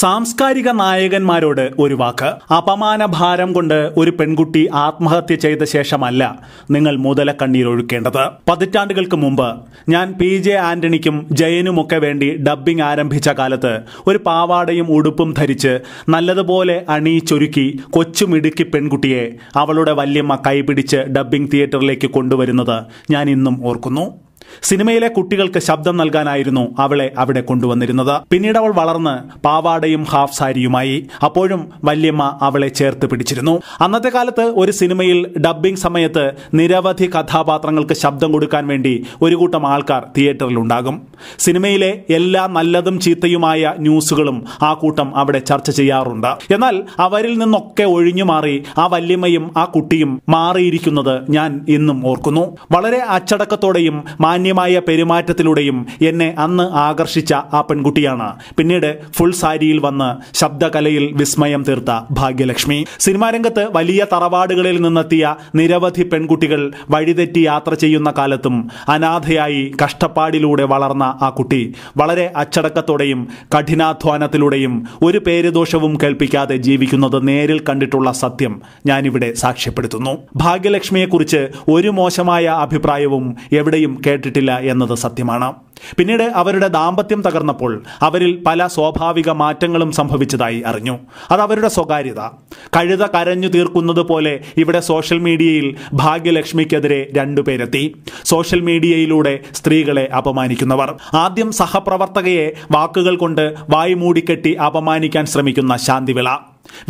സാംസ്കാരിക നായകന്മാരോട് ഒരു വാക്ക് അപമാന ഭാരം കൊണ്ട് ഒരു പെൺകുട്ടി ആത്മഹത്യ ചെയ്ത ശേഷമല്ല നിങ്ങൾ മുതല കണ്ണീരൊഴുക്കേണ്ടത് പതിറ്റാണ്ടുകൾക്ക് മുമ്പ് ഞാൻ പി ജെ ആന്റണിക്കും ജയനുമൊക്കെ വേണ്ടി ഡബ്ബിംഗ് ആരംഭിച്ച കാലത്ത് ഒരു പാവാടയും ഉടുപ്പും ധരിച്ച് നല്ലതുപോലെ അണിയിച്ചൊരുക്കി കൊച്ചുമിടുക്കി പെൺകുട്ടിയെ അവളുടെ വല്യമ്മ കൈപിടിച്ച് ഡബ്ബിംഗ് തിയേറ്ററിലേക്ക് കൊണ്ടുവരുന്നത് ഞാൻ ഇന്നും ഓർക്കുന്നു സിനിമയിലെ കുട്ടികൾക്ക് ശബ്ദം നൽകാനായിരുന്നു അവളെ അവിടെ കൊണ്ടുവന്നിരുന്നത് പിന്നീട് അവൾ വളർന്ന് പാവാടയും ഹാഫ് സാരിയുമായി അപ്പോഴും വല്യമ്മ അവളെ ചേർത്ത് പിടിച്ചിരുന്നു അന്നത്തെ കാലത്ത് ഒരു സിനിമയിൽ ഡബ്ബിംഗ് സമയത്ത് നിരവധി കഥാപാത്രങ്ങൾക്ക് ശബ്ദം കൊടുക്കാൻ വേണ്ടി ഒരു കൂട്ടം ആൾക്കാർ തിയേറ്ററിൽ ഉണ്ടാകും സിനിമയിലെ എല്ലാ നല്ലതും ചീത്തയുമായ ന്യൂസുകളും ആ കൂട്ടം അവിടെ ചർച്ച ചെയ്യാറുണ്ട് എന്നാൽ അവരിൽ നിന്നൊക്കെ ഒഴിഞ്ഞു മാറി ആ വല്യമ്മയും ആ കുട്ടിയും മാറിയിരിക്കുന്നത് ഞാൻ ഇന്നും ഓർക്കുന്നു വളരെ അച്ചടക്കത്തോടെയും മാന്യമായ പെരുമാറ്റത്തിലൂടെയും എന്നെ അന്ന് ആകർഷിച്ച ആ പെൺകുട്ടിയാണ് പിന്നീട് ഫുൾ സാരിയിൽ വന്ന് ശബ്ദകലയിൽ വിസ്മയം തീർത്ത ഭാഗ്യലക്ഷ്മി രംഗത്ത് വലിയ തറവാടുകളിൽ നിന്നെത്തിയ നിരവധി പെൺകുട്ടികൾ വഴിതെറ്റി യാത്ര ചെയ്യുന്ന കാലത്തും അനാഥയായി കഷ്ടപ്പാടിലൂടെ വളർന്ന ആ കുട്ടി വളരെ അച്ചടക്കത്തോടെയും കഠിനാധ്വാനത്തിലൂടെയും ഒരു പേരുദോഷവും കേൾപ്പിക്കാതെ ജീവിക്കുന്നത് നേരിൽ കണ്ടിട്ടുള്ള സത്യം ഞാനിവിടെ സാക്ഷ്യപ്പെടുത്തുന്നു ഭാഗ്യലക്ഷ്മിയെക്കുറിച്ച് ഒരു മോശമായ അഭിപ്രായവും എവിടെയും കേട്ടിട്ടില്ല എന്നത് സത്യമാണ് പിന്നീട് അവരുടെ ദാമ്പത്യം തകർന്നപ്പോൾ അവരിൽ പല സ്വാഭാവിക മാറ്റങ്ങളും സംഭവിച്ചതായി അറിഞ്ഞു അത് അവരുടെ സ്വകാര്യത കഴുത കരഞ്ഞു തീർക്കുന്നത് പോലെ ഇവിടെ സോഷ്യൽ മീഡിയയിൽ ഭാഗ്യലക്ഷ്മിക്കെതിരെ രണ്ടുപേരെത്തി സോഷ്യൽ മീഡിയയിലൂടെ സ്ത്രീകളെ അപമാനിക്കുന്നവർ ആദ്യം സഹപ്രവർത്തകയെ വാക്കുകൾ കൊണ്ട് വായി മൂടിക്കെട്ടി അപമാനിക്കാൻ ശ്രമിക്കുന്ന ശാന്തിവിള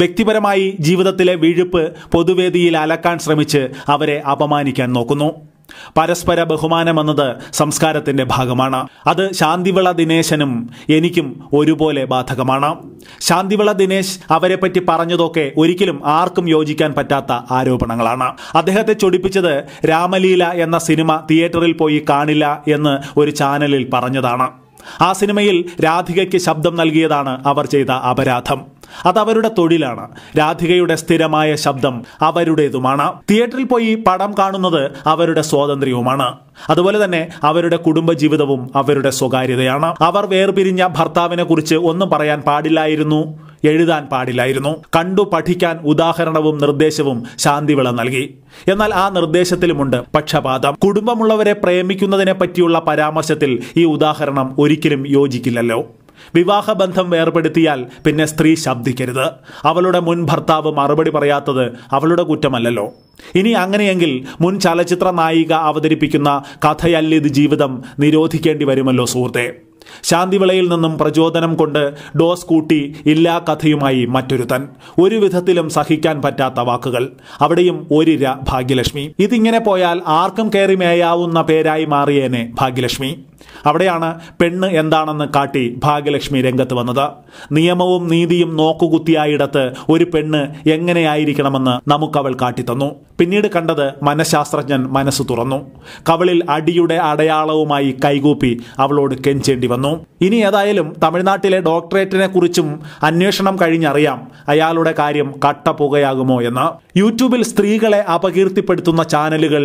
വ്യക്തിപരമായി ജീവിതത്തിലെ വിഴുപ്പ് പൊതുവേദിയിൽ അലക്കാൻ ശ്രമിച്ച് അവരെ അപമാനിക്കാൻ നോക്കുന്നു പരസ്പര എന്നത് സംസ്കാരത്തിന്റെ ഭാഗമാണ് അത് ശാന്തിവിള ദിനേശനും എനിക്കും ഒരുപോലെ ബാധകമാണ് ശാന്തിവിള ദിനേശ് അവരെപ്പറ്റി പറഞ്ഞതൊക്കെ ഒരിക്കലും ആർക്കും യോജിക്കാൻ പറ്റാത്ത ആരോപണങ്ങളാണ് അദ്ദേഹത്തെ ചൊടിപ്പിച്ചത് രാമലീല എന്ന സിനിമ തിയേറ്ററിൽ പോയി കാണില്ല എന്ന് ഒരു ചാനലിൽ പറഞ്ഞതാണ് ആ സിനിമയിൽ രാധികയ്ക്ക് ശബ്ദം നൽകിയതാണ് അവർ ചെയ്ത അപരാധം അതവരുടെ തൊഴിലാണ് രാധികയുടെ സ്ഥിരമായ ശബ്ദം അവരുടേതുമാണ് തിയേറ്ററിൽ പോയി പടം കാണുന്നത് അവരുടെ സ്വാതന്ത്ര്യവുമാണ് അതുപോലെ തന്നെ അവരുടെ കുടുംബജീവിതവും അവരുടെ സ്വകാര്യതയാണ് അവർ വേർപിരിഞ്ഞ ഭർത്താവിനെ കുറിച്ച് ഒന്നും പറയാൻ പാടില്ലായിരുന്നു എഴുതാൻ പാടില്ലായിരുന്നു കണ്ടു പഠിക്കാൻ ഉദാഹരണവും നിർദ്ദേശവും ശാന്തിവിള നൽകി എന്നാൽ ആ നിർദ്ദേശത്തിലുമുണ്ട് പക്ഷപാതം കുടുംബമുള്ളവരെ പ്രേമിക്കുന്നതിനെ പറ്റിയുള്ള പരാമർശത്തിൽ ഈ ഉദാഹരണം ഒരിക്കലും യോജിക്കില്ലല്ലോ വിവാഹബന്ധം വേർപ്പെടുത്തിയാൽ പിന്നെ സ്ത്രീ ശബ്ദിക്കരുത് അവളുടെ മുൻ ഭർത്താവ് മറുപടി പറയാത്തത് അവളുടെ കുറ്റമല്ലല്ലോ ഇനി അങ്ങനെയെങ്കിൽ മുൻ ചലച്ചിത്ര നായിക അവതരിപ്പിക്കുന്ന കഥയല്ലിത് ജീവിതം നിരോധിക്കേണ്ടി വരുമല്ലോ സുഹൃത്തെ ശാന്തിവിളയിൽ നിന്നും പ്രചോദനം കൊണ്ട് ഡോസ് കൂട്ടി ഇല്ലാ കഥയുമായി മറ്റൊരുത്തൻ ഒരു വിധത്തിലും സഹിക്കാൻ പറ്റാത്ത വാക്കുകൾ അവിടെയും ഒരിര ഭാഗ്യലക്ഷ്മി ഇതിങ്ങനെ പോയാൽ ആർക്കും കയറി മേയാവുന്ന പേരായി മാറിയേനെ ഭാഗ്യലക്ഷ്മി അവിടെയാണ് പെണ്ണ് എന്താണെന്ന് കാട്ടി ഭാഗ്യലക്ഷ്മി രംഗത്ത് വന്നത് നിയമവും നീതിയും നോക്കുകുത്തിയായിടത്ത് ഒരു പെണ്ണ് എങ്ങനെയായിരിക്കണമെന്ന് നമുക്കവൾ കാട്ടിത്തന്നു പിന്നീട് കണ്ടത് മനഃശാസ്ത്രജ്ഞൻ മനസ്സ് തുറന്നു കവളിൽ അടിയുടെ അടയാളവുമായി കൈകൂപ്പി അവളോട് കെഞ്ചേണ്ടി വന്നു ഇനി ഏതായാലും തമിഴ്നാട്ടിലെ ഡോക്ടറേറ്റിനെ കുറിച്ചും അന്വേഷണം കഴിഞ്ഞറിയാം അയാളുടെ കാര്യം കട്ട പുകയാകുമോ എന്ന് യൂട്യൂബിൽ സ്ത്രീകളെ അപകീർത്തിപ്പെടുത്തുന്ന ചാനലുകൾ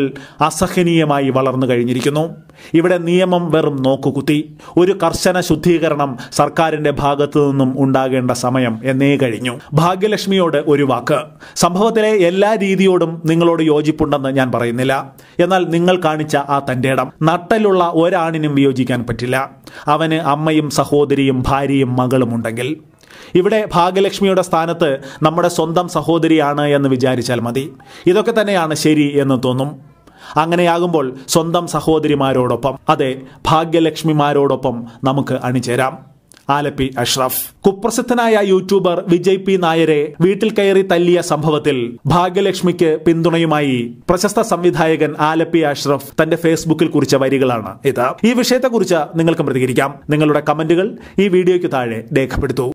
അസഹനീയമായി വളർന്നു കഴിഞ്ഞിരിക്കുന്നു ഇവിടെ നിയമം വെറും എല്ലാവരും നോക്കുകുത്തി ഒരു കർശന ശുദ്ധീകരണം സർക്കാരിന്റെ ഭാഗത്തു നിന്നും ഉണ്ടാകേണ്ട സമയം എന്നേ കഴിഞ്ഞു ഭാഗ്യലക്ഷ്മിയോട് ഒരു വാക്ക് സംഭവത്തിലെ എല്ലാ രീതിയോടും നിങ്ങളോട് യോജിപ്പുണ്ടെന്ന് ഞാൻ പറയുന്നില്ല എന്നാൽ നിങ്ങൾ കാണിച്ച ആ തന്റെ ഇടം നട്ടലുള്ള ഒരാണിനും വിയോജിക്കാൻ പറ്റില്ല അവന് അമ്മയും സഹോദരിയും ഭാര്യയും മകളും ഉണ്ടെങ്കിൽ ഇവിടെ ഭാഗ്യലക്ഷ്മിയുടെ സ്ഥാനത്ത് നമ്മുടെ സ്വന്തം സഹോദരിയാണ് എന്ന് വിചാരിച്ചാൽ മതി ഇതൊക്കെ തന്നെയാണ് ശരി എന്ന് തോന്നും അങ്ങനെയാകുമ്പോൾ സ്വന്തം സഹോദരിമാരോടൊപ്പം അതെ ഭാഗ്യലക്ഷ്മിമാരോടൊപ്പം നമുക്ക് അണിചേരാം ആലപ്പി അഷ്റഫ് കുപ്രസിദ്ധനായ യൂട്യൂബർ വിജയ് പി നായരെ വീട്ടിൽ കയറി തല്ലിയ സംഭവത്തിൽ ഭാഗ്യലക്ഷ്മിക്ക് പിന്തുണയുമായി പ്രശസ്ത സംവിധായകൻ ആലപ്പി അഷ്റഫ് തന്റെ ഫേസ്ബുക്കിൽ കുറിച്ച വരികളാണ് ഇത് ഈ വിഷയത്തെക്കുറിച്ച് നിങ്ങൾക്കും പ്രതികരിക്കാം നിങ്ങളുടെ കമന്റുകൾ ഈ വീഡിയോയ്ക്ക് താഴെ രേഖപ്പെടുത്തൂ